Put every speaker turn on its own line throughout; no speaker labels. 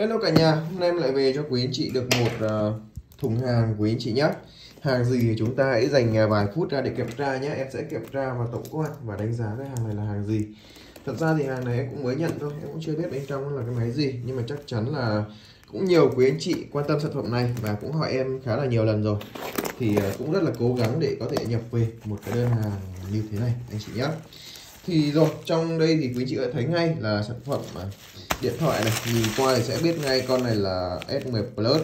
Hello cả nhà, hôm nay em lại về cho quý anh chị được một uh, thùng hàng quý anh chị nhé Hàng gì thì chúng ta hãy dành à, vài phút ra để kiểm tra nhé Em sẽ kiểm tra và tổng quan và đánh giá cái hàng này là hàng gì Thật ra thì hàng này em cũng mới nhận thôi, em cũng chưa biết bên trong là cái máy gì Nhưng mà chắc chắn là cũng nhiều quý anh chị quan tâm sản phẩm này và cũng hỏi em khá là nhiều lần rồi Thì ờ, cũng rất là cố gắng để có thể nhập về một cái đơn hàng như thế này anh chị nhé thì rồi trong đây thì quý chị đã thấy ngay là sản phẩm điện thoại này nhìn qua thì sẽ biết ngay con này là S10 Plus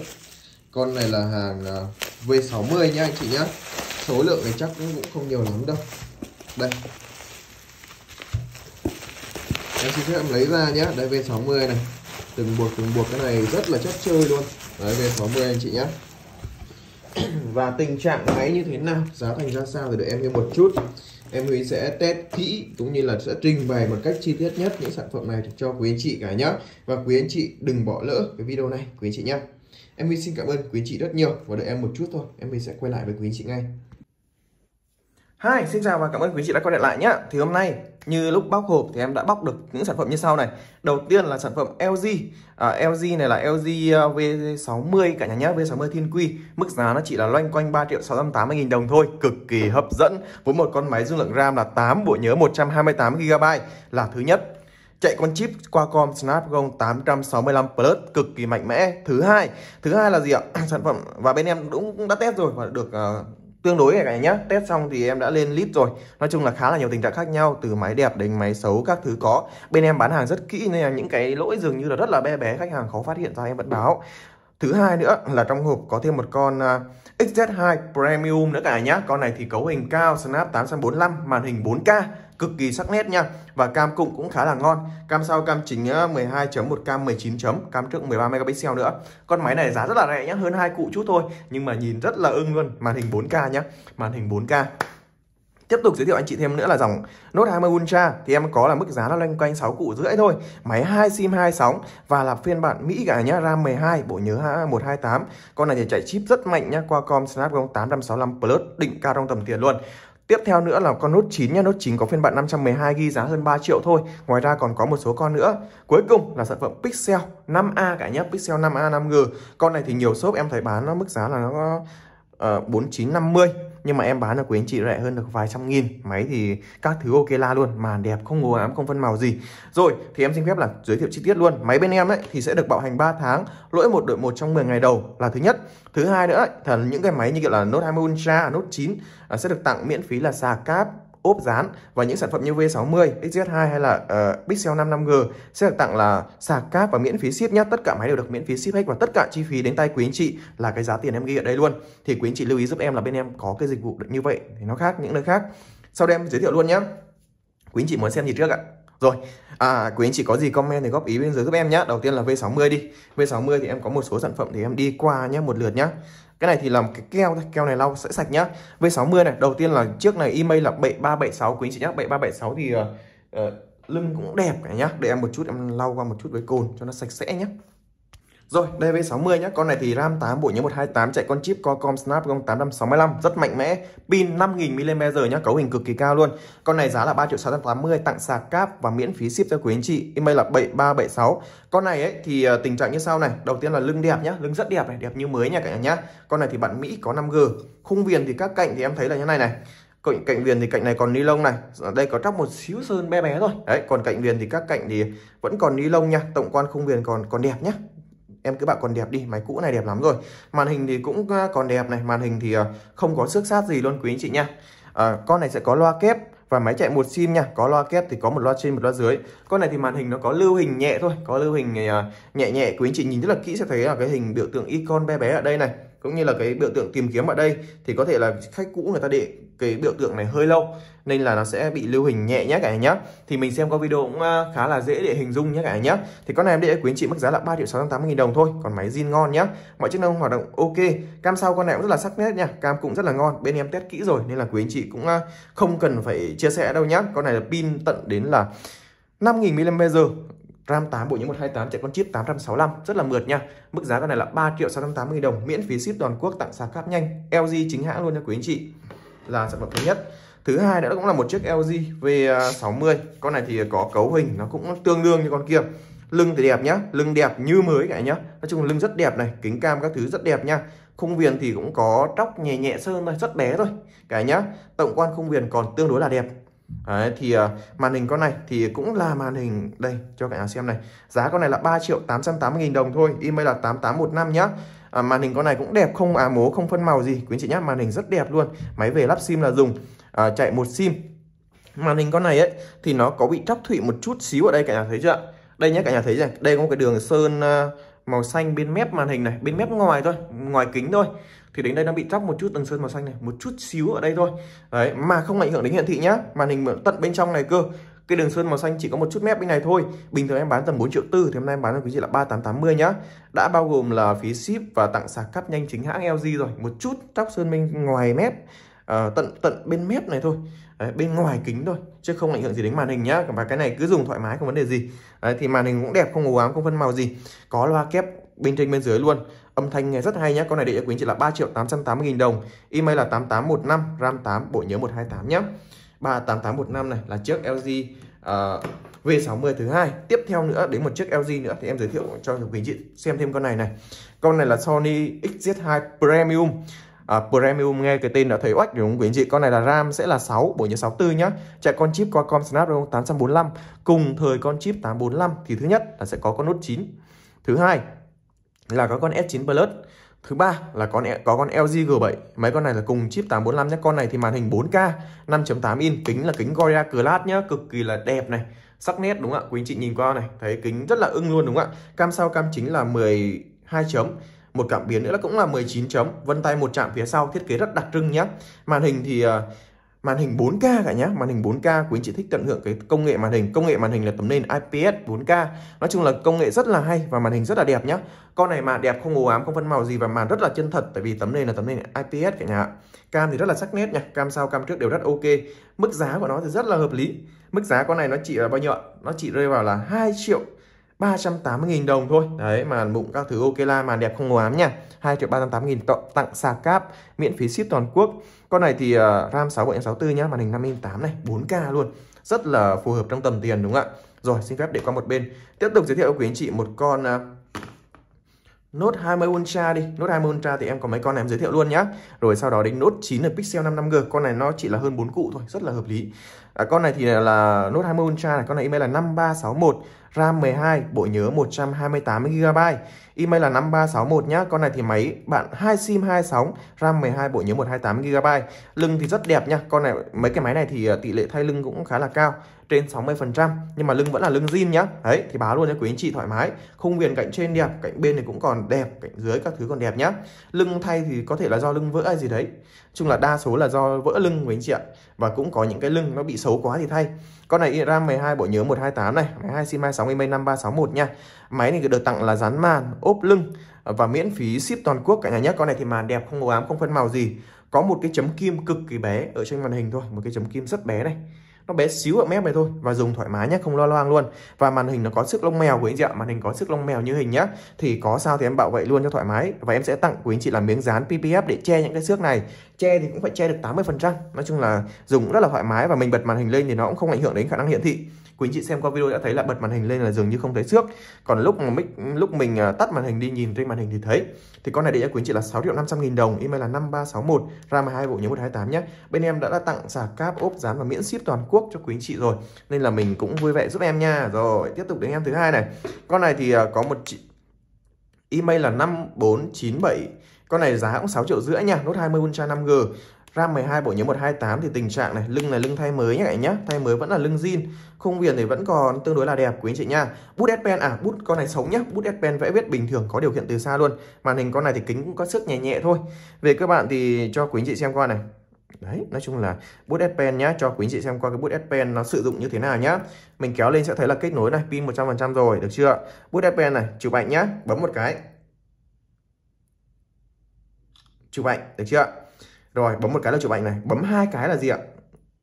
con này là hàng à, V60 nhá anh chị nhá số lượng này chắc cũng không nhiều lắm đâu đây em xin phép em lấy ra nhé đây V60 này từng buộc từng buộc cái này rất là chắc chơi luôn đấy V60 anh chị nhé và tình trạng máy như thế nào giá thành ra sao thì để em nghe một chút em Huy sẽ test kỹ cũng như là sẽ trình bày một cách chi tiết nhất những sản phẩm này cho quý anh chị cả nhé và quý anh chị đừng bỏ lỡ cái video này quý anh chị nhé em xin cảm ơn
quý anh chị rất nhiều và đợi em một chút thôi em sẽ quay lại với quý anh chị ngay hai xin chào và cảm ơn quý anh chị đã quay lại nhé. Thì hôm nay như lúc bóc hộp thì em đã bóc được những sản phẩm như sau này đầu tiên là sản phẩm LG à, LG này là LG à, V60 cả nhà nhé V60 Thiên Quy mức giá nó chỉ là loanh quanh 3 triệu 680 nghìn đồng thôi cực kỳ hấp dẫn với một con máy dung lượng RAM là 8 bộ nhớ 128 GB là thứ nhất chạy con chip Qualcomm Snapdragon 865 Plus cực kỳ mạnh mẽ thứ hai thứ hai là gì ạ sản phẩm và bên em cũng đã test rồi và được uh, tương đối cả nhà nhé test xong thì em đã lên list rồi nói chung là khá là nhiều tình trạng khác nhau từ máy đẹp đến máy xấu các thứ có bên em bán hàng rất kỹ nên là những cái lỗi dường như là rất là bé bé khách hàng khó phát hiện ra em vẫn báo thứ hai nữa là trong hộp có thêm một con uh, à, XZ2 Premium nữa cả nhá con này thì cấu hình cao Snap 845 màn hình 4K cực kỳ sắc nét nha và cam cụm cũng khá là ngon cam sau cam chính 12 ờ, chấm một cam 19 chấm cam trước 13 megapixel nữa con máy này giá rất là rẻ nhá hơn hai cụ chút thôi nhưng mà nhìn rất là ưng luôn màn hình 4K nhá màn hình 4K Tiếp tục giới thiệu anh chị thêm nữa là dòng Note 20 Ultra thì em có là mức giá nó loanh quanh 6 cụ rưỡi thôi. Máy 2 SIM 2 sóng và là phiên bản Mỹ cả nhá, RAM 12, bộ nhớ 128. Con này thì chạy chip rất mạnh nhá, Qualcomm Snapdragon 865 Plus, định cao trong tầm tiền luôn. Tiếp theo nữa là con Note 9 nha, Note 9 có phiên bản 512GB giá hơn 3 triệu thôi. Ngoài ra còn có một số con nữa. Cuối cùng là sản phẩm Pixel 5A cả nhé, Pixel 5A 5G. Con này thì nhiều shop em thấy bán nó mức giá là nó uh, ờ, 4950 nhưng mà em bán cho quý anh chị rẻ hơn được vài trăm nghìn máy thì các thứ ok la luôn màn đẹp không ngồi ám không phân màu gì rồi thì em xin phép là giới thiệu chi tiết luôn máy bên em ấy thì sẽ được bảo hành 3 tháng lỗi một đội một trong 10 ngày đầu là thứ nhất thứ hai nữa ấy, là những cái máy như kiểu là Note 20 Ultra Note 9 à, sẽ được tặng miễn phí là sạc cáp ốp dán và những sản phẩm như V60, XZ2 hay là uh, Pixel 55G sẽ được tặng là sạc cáp và miễn phí ship nhé. Tất cả máy đều được miễn phí ship hết và tất cả chi phí đến tay quý anh chị là cái giá tiền em ghi ở đây luôn. Thì quý anh chị lưu ý giúp em là bên em có cái dịch vụ như vậy thì nó khác những nơi khác. Sau đây em giới thiệu luôn nhé. Quý anh chị muốn xem gì trước ạ? Rồi, à, quý anh chị có gì comment thì góp ý bên dưới giúp em nhé. Đầu tiên là V60 đi. V60 thì em có một số sản phẩm thì em đi qua nhé, một lượt nhé cái này thì làm cái keo thôi keo này lau sẽ sạch nhá V60 này đầu tiên là chiếc này email là 7376 quý chị nhá 7376 thì uh, lưng cũng đẹp cả nhá để em một chút em lau qua một chút với cồn cho nó sạch sẽ nhá rồi, đây DB60 nhé, con này thì RAM 8, bộ nhớ 128, chạy con chip Qualcomm Snapdragon 865, rất mạnh mẽ, pin 5000mAh nhé, cấu hình cực kỳ cao luôn. Con này giá là 3 triệu 680, tặng sạc cáp và miễn phí ship cho quý anh chị, email là 7376. Con này ấy thì ờ, tình trạng như sau này, đầu tiên là lưng đẹp nhá, lưng rất đẹp này, đẹp như mới nha cả nhà nhá. Con này thì bạn Mỹ có 5G, khung viền thì các cạnh thì em thấy là như này này cạnh cạnh viền thì cạnh này còn ni lông này ở đây có tróc một xíu sơn bé bé thôi đấy còn cạnh viền thì các cạnh thì vẫn còn ni lông nha tổng quan khung viền còn còn đẹp nhá em cứ bảo còn đẹp đi máy cũ này đẹp lắm rồi màn hình thì cũng à, còn đẹp này màn hình thì à, không có xước sát gì luôn quý anh chị nha à, con này sẽ có loa kép và máy chạy một sim nha có loa kép thì có một loa trên một loa dưới con này thì màn hình nó có lưu hình nhẹ thôi có lưu hình à, nhẹ nhẹ quý anh chị nhìn rất là kỹ sẽ thấy là cái hình biểu tượng icon bé bé ở đây này cũng như là cái biểu tượng tìm kiếm ở đây thì có thể là khách cũ người ta để cái biểu tượng này hơi lâu nên là nó sẽ bị lưu hình nhẹ nhé cả nhà nhé thì mình xem qua video cũng à, khá là dễ để hình dung nhé cả nhà nhé thì con này em để quý anh chị mức giá là 3 triệu sáu 680 nghìn đồng thôi còn máy zin ngon nhé mọi chức năng hoạt động ok cam sau con này cũng rất là sắc nét nha cam cũng rất là ngon bên em test kỹ rồi nên là quý anh chị cũng à, không cần phải chia sẻ đâu nhé con này là pin tận đến là 5.000 mAh RAM 8 bộ nhớ 128 chạy con chip 865 rất là mượt nha. Mức giá con này là 3 triệu 680 000 đồng, miễn phí ship toàn quốc tặng sạc cáp nhanh, LG chính hãng luôn nha quý anh chị. Là sản phẩm thứ nhất. Thứ hai nữa cũng là một chiếc LG V60. Con này thì có cấu hình nó cũng tương đương như con kia. Lưng thì đẹp nhá, lưng đẹp như mới cả nhá. Nói chung lưng rất đẹp này, kính cam các thứ rất đẹp nha. Khung viền thì cũng có tróc nhẹ nhẹ sơn thôi, rất bé thôi. Cả nhá. Tổng quan khung viền còn tương đối là đẹp. Đấy, thì uh, màn hình con này thì cũng là màn hình đây cho cả nhà xem này giá con này là 3 triệu 880 nghìn đồng thôi email là 8815 nhá à, màn hình con này cũng đẹp không à mố không phân màu gì quý anh chị nhá màn hình rất đẹp luôn máy về lắp sim là dùng à, chạy một sim màn hình con này ấy thì nó có bị tróc thủy một chút xíu ở đây cả nhà thấy chưa đây nhé cả nhà thấy này đây có một cái đường sơn uh, màu xanh bên mép màn hình này bên mép ngoài thôi ngoài kính thôi thì đến đây nó bị tróc một chút tầng sơn màu xanh này một chút xíu ở đây thôi đấy mà không ảnh hưởng đến hiển thị nhá màn hình tận bên trong này cơ cái đường sơn màu xanh chỉ có một chút mép bên này thôi bình thường em bán tầm 4 triệu tư thì hôm nay em bán cho quý vị là ba 3880 nhá đã bao gồm là phí ship và tặng sạc cắt nhanh chính hãng LG rồi một chút tróc sơn bên ngoài mép à, tận tận bên mép này thôi Đấy, bên ngoài kính thôi chứ không ảnh hưởng gì đến màn hình nhá và cái này cứ dùng thoải mái không vấn đề gì Đấy, thì màn hình cũng đẹp không ố ám không phân màu gì có loa kép bên trên bên dưới luôn Âm thanh nghe rất hay nhé. Con này để cho quý anh chị là 3 triệu 880 nghìn đồng. Email là 8815 RAM 8 bộ nhớ 128 nhé. 38815 này là chiếc LG uh, V60 thứ hai. Tiếp theo nữa đến một chiếc LG nữa thì em giới thiệu cho quý anh chị xem thêm con này này. Con này là Sony XZ2 Premium. uh, Premium nghe cái tên đã thấy oách đúng không quý anh chị Con này là RAM sẽ là 6, bộ nhớ 64 nhá Chạy con chip Qualcomm Snapdragon 845 Cùng thời con chip 845 Thì thứ nhất là sẽ có con nốt 9 Thứ hai là có con S9 Plus Thứ ba là con e, có con LG G7, mấy con này là cùng chip 845 nhé. Con này thì màn hình 4K, 5.8 in, kính là kính Gorilla Glass nhá, cực kỳ là đẹp này, sắc nét đúng không ạ? Quý anh chị nhìn qua này, thấy kính rất là ưng luôn đúng không ạ? Cam sau cam chính là 12 chấm, một cảm biến nữa là cũng là 19 chấm, vân tay một chạm phía sau thiết kế rất đặc trưng nhé Màn hình thì à, màn hình 4K cả nhá màn hình 4K quý anh chị thích tận hưởng cái công nghệ màn hình công nghệ màn hình là tấm nền IPS 4K nói chung là công nghệ rất là hay và màn hình rất là đẹp nhá con này mà đẹp không ố ám không phân màu gì và màn rất là chân thật tại vì tấm nền là tấm nền IPS cả nhà cam thì rất là sắc nét nhá, cam sau cam trước đều rất ok mức giá của nó thì rất là hợp lý mức giá con này nó chỉ là bao nhiêu nó chỉ rơi vào là 2 triệu 380.000 đồng thôi Đấy mà bụng các thứ ok la màn đẹp không ngố ám nha 2 triệu 380.000 tặng sạc cáp Miễn phí ship toàn quốc con này thì ờ, RAM 6 và M64 nhá, màn hình 5 inch 8 này, 4K luôn. Rất là phù hợp trong tầm tiền đúng không ạ? Rồi, xin phép để qua một bên. Tiếp tục giới thiệu quý anh chị một con ờ, Note 20 Ultra đi Note 20 Ultra thì em có mấy con này em giới thiệu luôn nhá Rồi sau đó đến Note 9 là Pixel 55G Con này nó chỉ là hơn 4 cụ thôi Rất là hợp lý à, con này thì là Note 20 Ultra này con này email là 5361 RAM 12 bộ nhớ 128GB email là 5361 nhá con này thì máy bạn hai sim hai sóng RAM 12 bộ nhớ 128GB lưng thì rất đẹp nhá con này mấy cái máy này thì à, tỷ lệ thay lưng cũng khá là cao trên 60% nhưng mà lưng vẫn là lưng zin nhá đấy thì báo luôn cho quý anh chị thoải mái khung viền cạnh trên đẹp cạnh bên thì cũng còn đẹp cạnh dưới các thứ còn đẹp nhá lưng thay thì có thể là do lưng vỡ hay gì đấy chung là đa số là do vỡ lưng quý anh chị ạ và cũng có những cái lưng nó bị xấu quá thì thay con này RAM 12 bộ nhớ 128 này máy 2 sim 26 email 5361 nha máy này được tặng là dán màn ốp lưng và miễn phí ship toàn quốc cả nhà nhé con này thì màn đẹp không ố ám không phân màu gì có một cái chấm kim cực kỳ bé ở trên màn hình thôi một cái chấm kim rất bé này nó bé xíu ở mép này thôi và dùng thoải mái nhé không lo loang luôn và màn hình nó có sức lông mèo quý anh chị ạ màn hình có sức lông mèo như hình nhá thì có sao thì em bảo vệ luôn cho thoải mái và em sẽ tặng quý anh chị là miếng dán PPF để che những cái xước này che thì cũng phải che được 80% nói chung là dùng rất là thoải mái và mình bật màn hình lên thì nó cũng không ảnh hưởng đến khả năng hiển thị quý anh chị xem qua video đã thấy là bật màn hình lên là dường như không thấy trước còn lúc mà lúc mình à, tắt màn hình đi nhìn trên màn hình thì thấy thì con này để cho quý anh chị là 6 triệu 500 nghìn đồng email là 5361 RAM 12 bộ nhớ 128 nhé bên em đã, đã tặng sạc cáp ốp dán và miễn ship toàn quốc cho quý anh chị rồi nên là mình cũng vui vẻ giúp em nha rồi tiếp tục đến em thứ hai này con này thì à, có một chị email là 5497 con này giá cũng 6 triệu rưỡi nha, nốt 20 Ultra 5G RAM 12 bộ nhớ 128 thì tình trạng này lưng này lưng thay mới nhé anh nhé thay mới vẫn là lưng zin khung viền thì vẫn còn tương đối là đẹp quý anh chị nha bút S-Pen à bút con này sống nhá bút S-Pen vẽ viết bình thường có điều kiện từ xa luôn màn hình con này thì kính cũng có sức nhẹ nhẹ thôi về các bạn thì cho quý anh chị xem qua này Đấy, nói chung là bút S-Pen nhá, cho quý anh chị xem qua cái bút S-Pen nó sử dụng như thế nào nhá. Mình kéo lên sẽ thấy là kết nối này, pin 100% rồi, được chưa? Bút S-Pen này, chụp ảnh nhá, bấm một cái. Chụp ảnh, được chưa? rồi bấm một cái là chụp ảnh này bấm hai cái là gì ạ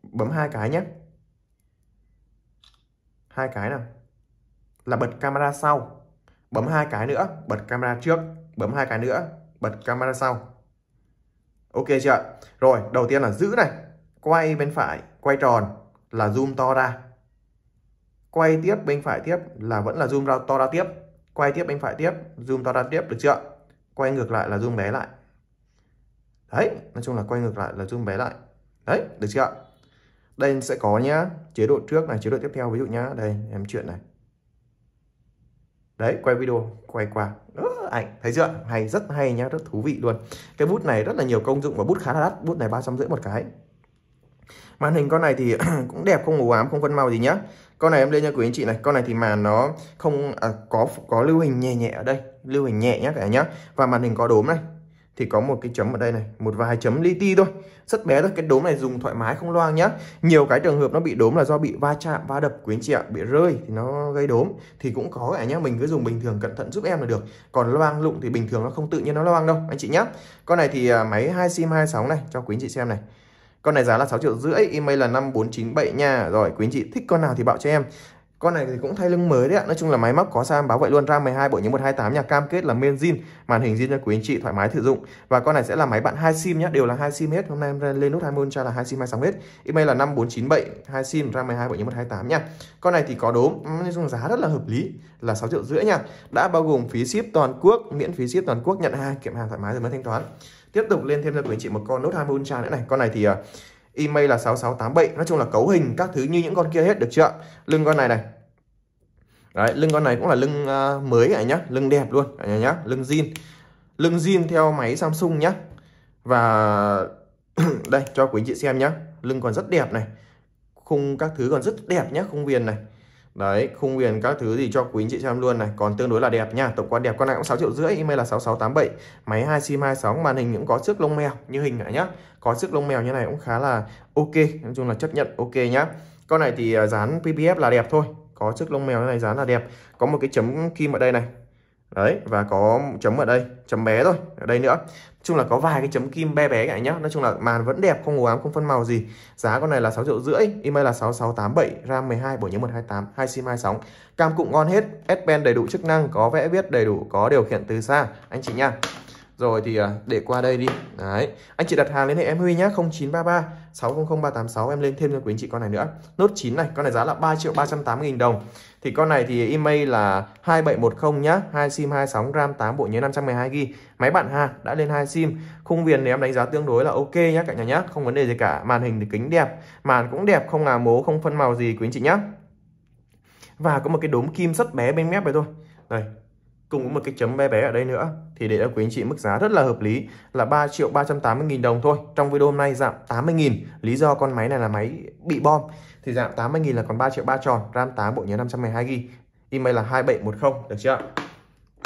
bấm hai cái nhé hai cái nào là bật camera sau bấm hai cái nữa bật camera trước bấm hai cái nữa bật camera sau ok chưa rồi đầu tiên là giữ này quay bên phải quay tròn là zoom to ra quay tiếp bên phải tiếp là vẫn là zoom ra to ra tiếp quay tiếp bên phải tiếp zoom to ra tiếp được chưa quay ngược lại là zoom bé lại đấy nói chung là quay ngược lại là zoom bé lại đấy được chưa đây sẽ có nhá chế độ trước này chế độ tiếp theo ví dụ nhá đây em chuyện này đấy quay video quay qua đó, ảnh thấy chưa hay rất hay nhá rất thú vị luôn cái bút này rất là nhiều công dụng và bút khá là đắt bút này ba trăm rưỡi một cái màn hình con này thì cũng đẹp không ố ám không phân màu gì nhá con này em lên cho quý anh chị này con này thì mà nó không à, có có lưu hình nhẹ nhẹ ở đây lưu hình nhẹ nhá cả nhá và màn hình có đốm này thì có một cái chấm ở đây này một vài chấm li ti thôi rất bé thôi cái đốm này dùng thoải mái không loang nhá nhiều cái trường hợp nó bị đốm là do bị va chạm va đập quý anh chị ạ bị rơi thì nó gây đốm thì cũng có cả nhá mình cứ dùng bình thường cẩn thận giúp em là được còn loang lụng thì bình thường nó không tự nhiên nó loang đâu anh chị nhá con này thì à, máy hai sim 26 này cho quý anh chị xem này con này giá là 6 triệu rưỡi, email là 5497 nha. Rồi quý anh chị thích con nào thì bảo cho em. Con này thì cũng thay lưng mới đấy ạ. Nói chung là máy móc có sam báo vậy luôn. RAM 12 bộ nhớ 128 nhà cam kết là main zin, màn hình zin cho quý anh chị thoải mái sử dụng. Và con này sẽ là máy bạn hai sim nhé, đều là hai sim hết. Hôm nay em lên nút hai 20 Ultra là hai sim hai 26 hết. Email là năm bốn chín bảy hai sim RAM 12 bộ nhớ 128 nha. Con này thì có đốm, nói chung giá rất là hợp lý là 6 triệu rưỡi nha. Đã bao gồm phí ship toàn quốc, miễn phí ship toàn quốc nhận hàng, kiểm hàng thoải mái rồi mới thanh toán. Tiếp tục lên thêm cho quý anh chị một con Note 20 Ultra nữa này. Con này thì à, email là 6687 nói chung là cấu hình các thứ như những con kia hết được chưa lưng con này này Đấy, lưng con này cũng là lưng uh, mới cả nhá, lưng đẹp luôn cả nhà nhá, lưng zin. Lưng zin theo máy Samsung nhá. Và đây cho quý anh chị xem nhá, lưng còn rất đẹp này. Khung các thứ còn rất đẹp nhá, khung viền này. Đấy, khung viền các thứ gì cho quý anh chị xem luôn này, còn tương đối là đẹp nha. Tổng quan đẹp con này cũng 6 triệu rưỡi, email là 6687. Máy 2 sim 26, màn hình cũng có trước lông mèo như hình này nhá. Có trước lông mèo như này cũng khá là ok, nói chung là chấp nhận ok nhá. Con này thì à, dán PPF là đẹp thôi, có trước lông mèo như này dán là đẹp. Có một cái chấm kim ở đây này, đấy và có chấm ở đây chấm bé thôi ở đây nữa nói chung là có vài cái chấm kim bé bé cả nhá nói chung là màn vẫn đẹp không ngủ ám không phân màu gì giá con này là 6 triệu rưỡi email là 6687 ram 12 bộ nhớ 128 hai sim hai sóng cam cụm ngon hết s pen đầy đủ chức năng có vẽ viết đầy đủ có điều khiển từ xa anh chị nha rồi thì à, để qua đây đi. Đấy. Anh chị đặt hàng liên hệ em Huy nhá, 0933 600 386 em lên thêm cho quý anh chị con này nữa. Nốt 9 này, con này giá là 3 triệu 380 000 đồng. Thì con này thì email là 2710 nhá, 2 sim sóng ram 8 bộ nhớ 512 g. Máy bạn ha, đã lên 2 sim. Khung viền thì em đánh giá tương đối là ok nhá cả nhà nhá, không vấn đề gì cả. Màn hình thì kính đẹp, màn cũng đẹp, không là mố, không phân màu gì quý anh chị nhá. Và có một cái đốm kim rất bé bên mép này thôi. Đây, cùng với một cái chấm bé bé ở đây nữa thì để cho quý anh chị mức giá rất là hợp lý là 3 triệu 380 nghìn đồng thôi trong video hôm nay giảm 80 nghìn lý do con máy này là máy bị bom thì giảm 80 nghìn là còn 3 triệu 3 tròn RAM 8 bộ nhớ 512 GB email là 2710 được chưa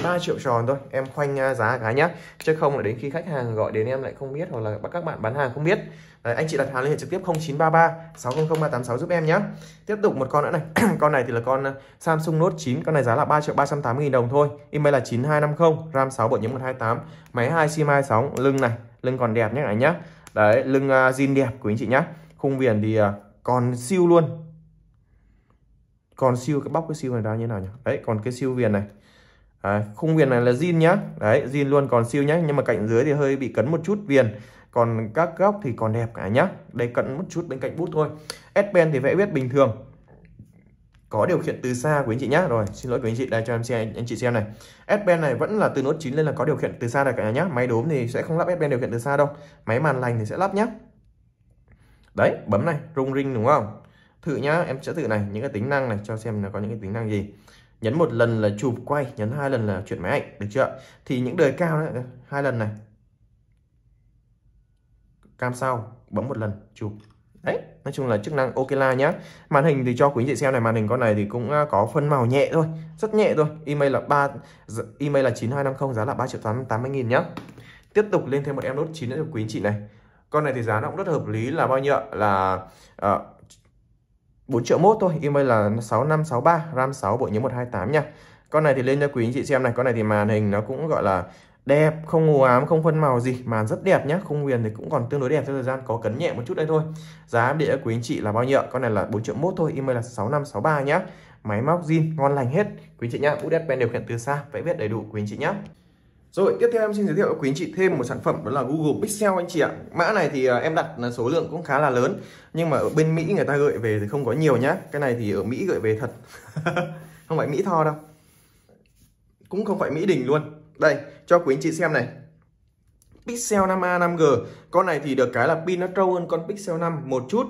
3 triệu tròn thôi em khoanh giá cái nhá chứ không là đến khi khách hàng gọi đến em lại không biết hoặc là các bạn bán hàng không biết Đấy, anh chị đặt hàng liên hệ trực tiếp 0933 600 386 giúp em nhé tiếp tục một con nữa này con này thì là con Samsung Note 9 con này giá là 3 triệu 380 nghìn đồng thôi email là 9250 RAM 6 bộ nhấm 128 máy 2 SIM sóng, lưng này lưng còn đẹp nhé anh nhá đấy lưng uh, zin đẹp của anh chị nhá khung viền thì uh, còn siêu luôn còn siêu cái bóc cái siêu này ra như nào nhỉ đấy còn cái siêu viền này Đấy, khung viền này là zin nhá đấy zin luôn còn siêu nhá nhưng mà cạnh dưới thì hơi bị cấn một chút viền còn các góc thì còn đẹp cả nhá đây cận một chút bên cạnh bút thôi S Pen thì vẽ viết bình thường có điều khiển từ xa quý anh chị nhá rồi xin lỗi quý anh chị đây cho em xem anh chị xem này S Pen này vẫn là từ nốt 9 lên là có điều khiển từ xa này cả nhá máy đốm thì sẽ không lắp S Pen điều khiển từ xa đâu máy màn lành thì sẽ lắp nhá đấy bấm này rung ring đúng không thử nhá em sẽ thử này những cái tính năng này cho xem là có những cái tính năng gì nhấn một lần là chụp quay nhấn hai lần là chuyển máy ảnh được chưa thì những đời cao đấy hai lần này cam sau bấm một lần chụp đấy nói chung là chức năng ok la nhá màn hình thì cho quý anh chị xem này màn hình con này thì cũng à, có phân màu nhẹ thôi rất nhẹ thôi email là ba email là 9250 giá là 3 triệu 880 nghìn nhá tiếp tục lên thêm một em nốt 9 nữa cho quý anh chị này con này thì giá nó cũng rất hợp lý là bao nhiêu là uh, 4 triệu mốt thôi email là 6563 RAM 6 bộ nhớ 128 nha con này thì lên cho quý anh chị xem này con này thì màn hình nó cũng gọi là đẹp không ngủ ám không phân màu gì màn rất đẹp nhá khung viền thì cũng còn tương đối đẹp theo thời gian có cấn nhẹ một chút đây thôi giá để quý anh chị là bao nhiêu con này là 4 triệu mốt thôi email là 6563 nhá máy móc zin ngon lành hết quý anh chị nhá út pen điều khiển từ xa vẽ viết đầy đủ quý anh chị nhá rồi tiếp theo em xin giới thiệu quý anh chị thêm một sản phẩm đó là Google Pixel anh chị ạ. Mã này thì à, em đặt là số lượng cũng khá là lớn nhưng mà ở bên Mỹ người ta gửi về thì không có nhiều nhá. Cái này thì ở Mỹ gửi về thật. không phải Mỹ tho đâu. Cũng không phải Mỹ đình luôn. Đây, cho quý anh chị xem này. Pixel 5A 5G, con này thì được cái là pin nó trâu hơn con Pixel 5 một chút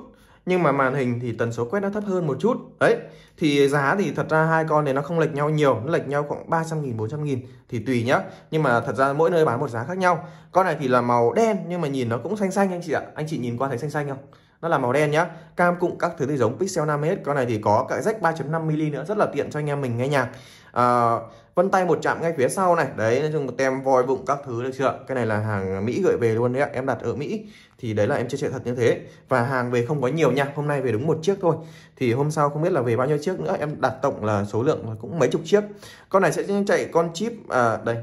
nhưng mà màn hình thì tần số quét nó thấp hơn một chút đấy thì giá thì thật ra hai con này nó không lệch nhau nhiều nó lệch nhau khoảng 300 nghìn 400 nghìn thì tùy nhá nhưng mà thật ra mỗi nơi bán một giá khác nhau con này thì là màu đen nhưng mà nhìn nó cũng xanh xanh anh chị ạ anh chị nhìn qua thấy xanh xanh không nó là màu đen nhá cam cụm các thứ thì giống Pixel 5 hết con này thì có cả rách 3.5mm nữa rất là tiện cho anh em mình nghe nhạc à, vân tay một chạm ngay phía sau này đấy nói chung một tem voi bụng các thứ được chưa cái này là hàng mỹ gửi về luôn đấy em đặt ở mỹ thì đấy là em chơi chạy thật như thế và hàng về không có nhiều nha hôm nay về đúng một chiếc thôi thì hôm sau không biết là về bao nhiêu chiếc nữa em đặt tổng là số lượng là cũng mấy chục chiếc con này sẽ chạy con chip à, đây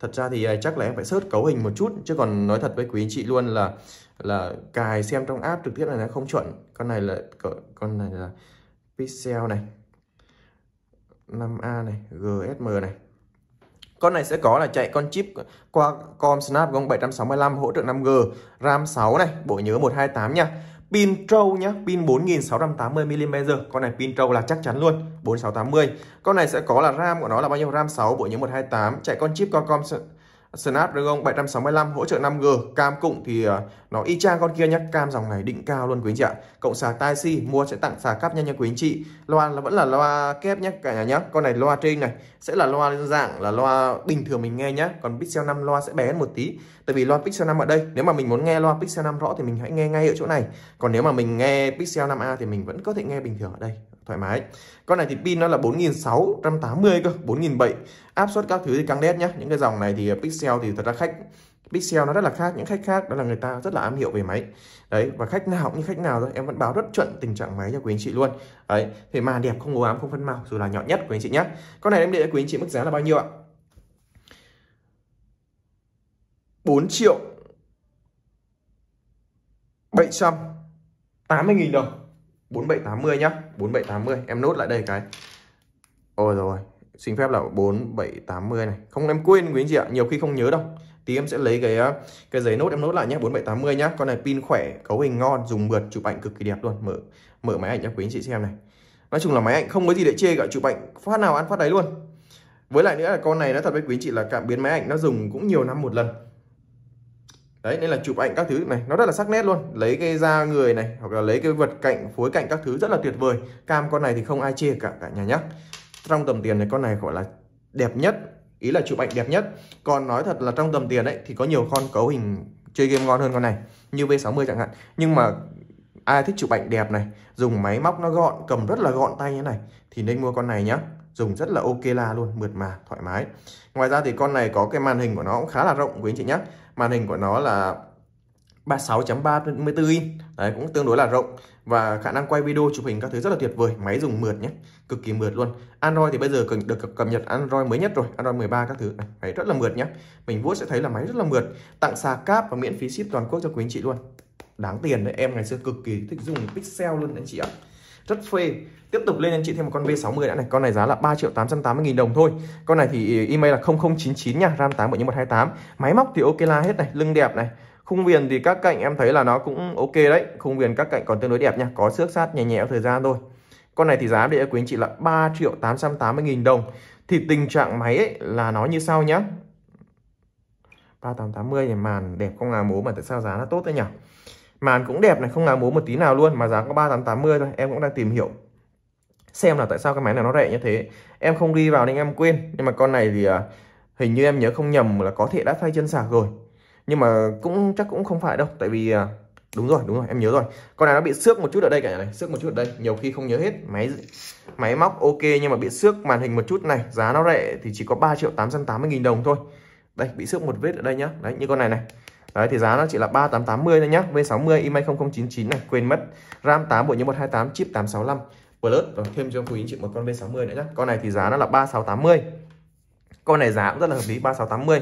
thật ra thì à, chắc là em phải search cấu hình một chút chứ còn nói thật với quý anh chị luôn là là cài xem trong app trực tiếp này nó không chuẩn con này là con này là pixel này 5A này, GSM này. Con này sẽ có là chạy con chip qua com Snapdragon 765 hỗ trợ 5G, RAM 6 này, bộ nhớ 128 nha. Pin trâu nhá, pin 4680mm, con này pin trâu là chắc chắn luôn, 4680. Con này sẽ có là RAM của nó là bao nhiêu? RAM 6, bộ nhớ 128, chạy con chip Qualcomm Snapdragon 765 hỗ trợ 5G cam cụm thì ờ, nó y chang con kia nhá cam dòng này định cao luôn quý anh chị ạ cộng sạc tai si mua sẽ tặng sạc cáp nhanh nha quý anh chị loa là vẫn là loa kép nhá cả nhà nhá con này loa trên này sẽ là loa dạng là loa bình thường mình nghe nhá còn Pixel 5 loa sẽ bé hơn một tí tại vì loa Pixel 5 ở đây nếu mà mình muốn nghe loa Pixel 5 rõ thì mình hãy nghe ngay ở chỗ này còn nếu mà mình nghe Pixel 5a thì mình vẫn có thể nghe bình thường ở đây thoải mái con này thì pin nó là 4680 cơ 4007 áp suất các thứ thì căng đét nhá những cái dòng này thì ờ, pixel thì thật ra khách Pixel nó rất là khác những khách khác đó là người ta rất là am hiểu về máy đấy và khách nào cũng như khách nào thôi em vẫn báo rất chuẩn tình trạng máy cho quý anh chị luôn đấy thì màn đẹp không ố ám không phân màu dù là nhỏ nhất quý anh chị nhé con này em để quý anh chị mức giá là bao nhiêu ạ 4 triệu 780 nghìn đồng 4780 nhá 4780 em nốt lại đây cái Ôi rồi xin phép là 4780 này không em quên quý anh chị ạ nhiều khi không nhớ đâu tí em sẽ lấy cái ờ, cái giấy nốt em nốt lại nhé 4780 nhá con này pin khỏe cấu hình ngon dùng mượt chụp ảnh cực kỳ đẹp luôn mở mở máy ảnh cho quý anh chị xem này nói chung là máy ảnh không có gì để chê cả chụp ảnh phát nào ăn phát đấy luôn với lại nữa là con này nó thật với quý anh chị là cảm biến máy ảnh nó dùng cũng nhiều năm một lần đấy nên là chụp ảnh các thứ này nó rất là sắc nét luôn lấy cái da người này hoặc là lấy cái vật cạnh phối cạnh các thứ rất là tuyệt vời cam con này thì không ai chê cả cả nhà nhắc trong tầm tiền này con này gọi là đẹp nhất ý là chụp ảnh đẹp nhất còn nói thật là trong tầm tiền ấy thì có nhiều con cấu hình chơi game ngon hơn con này như V60 chẳng hạn nhưng mà ai thích chụp ảnh đẹp này dùng máy móc nó gọn cầm rất là gọn tay như này thì nên mua con này nhá dùng rất là ok la luôn mượt mà thoải mái ngoài ra thì con này có cái màn hình của nó cũng khá là rộng quý anh chị nhé màn hình của nó là 36.34 inch đấy cũng tương đối là rộng và khả năng quay video chụp hình các thứ rất là tuyệt vời máy dùng mượt nhé cực kỳ mượt luôn Android thì bây giờ được cập nhật Android mới nhất rồi Android 13 các thứ này, rất là mượt nhé mình vuốt sẽ thấy là máy rất là mượt tặng sạc cáp và miễn phí ship toàn quốc cho quý anh chị luôn đáng tiền đấy em ngày xưa cực kỳ thích dùng Pixel luôn anh chị ạ rất phê tiếp tục lên anh chị thêm một con V60 đã này con này giá là 3 triệu 880 nghìn đồng thôi con này thì email là 0099 nha RAM 8 128 máy móc thì ok la hết này lưng đẹp này khung viền thì các cạnh em thấy là nó cũng ok đấy khung viền các cạnh còn tương đối đẹp nha có xước sát nhẹ nhẹ thời gian thôi con này thì giá để quý anh chị là 3 triệu 880 nghìn đồng thì tình trạng máy ấy là nó như sau nhá 3880 thì màn đẹp không là mố mà tại sao giá nó tốt thế nhỉ màn cũng đẹp này không ngáng bố một tí nào luôn mà giá có 3880 thôi em cũng đang tìm hiểu xem là tại sao cái máy này nó rẻ như thế em không đi vào nên em quên nhưng mà con này thì à, hình như em nhớ không nhầm là có thể đã thay chân sạc rồi nhưng mà cũng chắc cũng không phải đâu tại vì à, đúng rồi đúng rồi em nhớ rồi con này nó bị xước một chút ở đây cả nhà này xước một chút ở đây nhiều khi không nhớ hết máy máy móc ok nhưng mà bị xước màn hình một chút này giá nó rẻ thì chỉ có 3 triệu tám trăm tám mươi nghìn đồng thôi đây bị xước một vết ở đây nhá đấy như con này này Đấy thì giá nó chỉ là 3880 thôi nhá. V60 IMEI 0099 này, quên mất. RAM 8 bộ nhớ 128 chip 865. Plus rồi thêm cho quý anh chị một con V60 nữa nhá. Con này thì giá nó là 3680. Con này giá cũng rất là hợp lý 3680.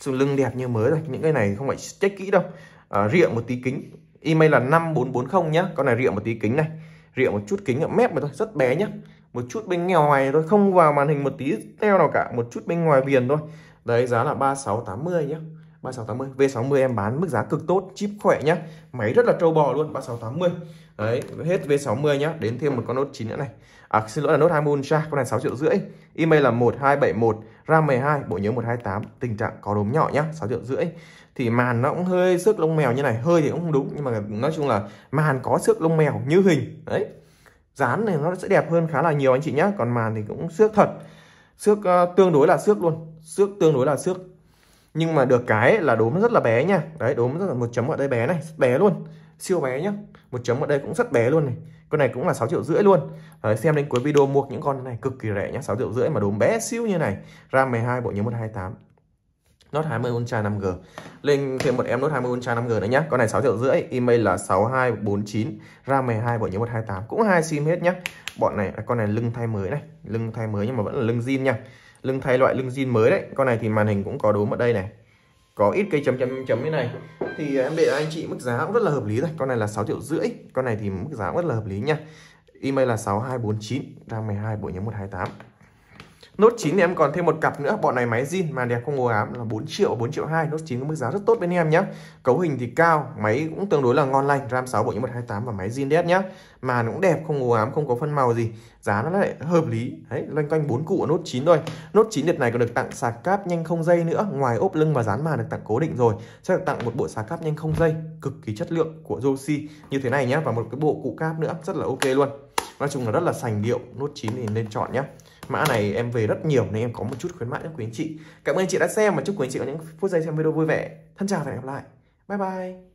sườn lưng đẹp như mới rồi. Những cái này không phải check kỹ đâu. À, rịa một tí kính. IMEI là 5440 nhá. Con này rịa một tí kính này. Rịa một chút kính ở mép mà thôi, rất bé nhá. Một chút bên nghèo ngoài thôi, không vào màn hình một tí teo nào cả, một chút bên ngoài viền thôi. Đấy giá là 3680 nhá. 3680 V60 em bán mức giá cực tốt chip khỏe nhá máy rất là trâu bò luôn 3680 đấy hết V60 nhá đến thêm một con nốt 9 nữa này à xin lỗi là nốt 20 Ultra con này 6 triệu rưỡi email là 1271 RAM 12 bộ nhớ 128 tình trạng có đốm nhỏ nhá 6 triệu rưỡi thì màn nó cũng hơi xước lông mèo như này hơi thì cũng không đúng nhưng mà nói chung là màn có xước lông mèo như hình đấy dán này nó sẽ đẹp hơn khá là nhiều anh chị nhá còn màn thì cũng xước thật xước uh, tương đối là xước luôn xước tương đối là xước nhưng mà được cái là đốm rất là bé nha đấy đốm rất là một chấm ở đây bé này bé luôn siêu bé nhá một chấm ở đây cũng rất bé luôn này con này cũng là 6 triệu rưỡi luôn đấy, xem đến cuối video mua những con này cực kỳ rẻ nhá 6 triệu rưỡi mà đốm bé siêu như này ram 12 bộ nhớ 128 Note 20 Ultra 5G Lên thêm một em Note 20 Ultra 5G nữa nhé Con này 6 triệu rưỡi Email là 6249 RAM 12 bộ nhớ 128 Cũng hai sim hết nhé Bọn này Con này lưng thay mới này Lưng thay mới nhưng mà vẫn là lưng zin nha lưng thay loại lưng zin mới đấy con này thì màn hình cũng có đốm ở đây này có ít cây chấm chấm chấm như này thì à, em để anh chị mức giá cũng rất là hợp lý rồi con này là 6 triệu rưỡi con này thì mức giá rất là hợp lý nha email là 6249 ra 12 bộ nhớ 128 nốt 9 thì em còn thêm một cặp nữa, bọn này máy zin mà đẹp không màu ám là 4 triệu 4 triệu 2, nốt 9 có mức giá rất tốt bên em nhé. Cấu hình thì cao, máy cũng tương đối là ngon lành, RAM 6 bộ nhớ 128 và máy zin đẹp nhé. Mà cũng đẹp không màu ám, không có phân màu gì. Giá nó lại hợp lý. Đấy, loanh quanh 4 cụ ở Note 9 thôi. nốt 9 đợt này còn được tặng sạc cáp nhanh không dây nữa, ngoài ốp lưng và dán màn được tặng cố định rồi, sẽ được tặng một bộ sạc cáp nhanh không dây cực kỳ chất lượng của Joshi như thế này nhé và một cái bộ cụ cáp nữa rất là ok luôn. Nói chung là rất là sành điệu, nốt 9 thì nên chọn nhé mã này em về rất nhiều nên em có một chút khuyến mãi cho quý anh chị cảm ơn anh chị đã xem và chúc quý anh chị có những phút giây xem video vui vẻ thân chào và hẹn gặp lại bye bye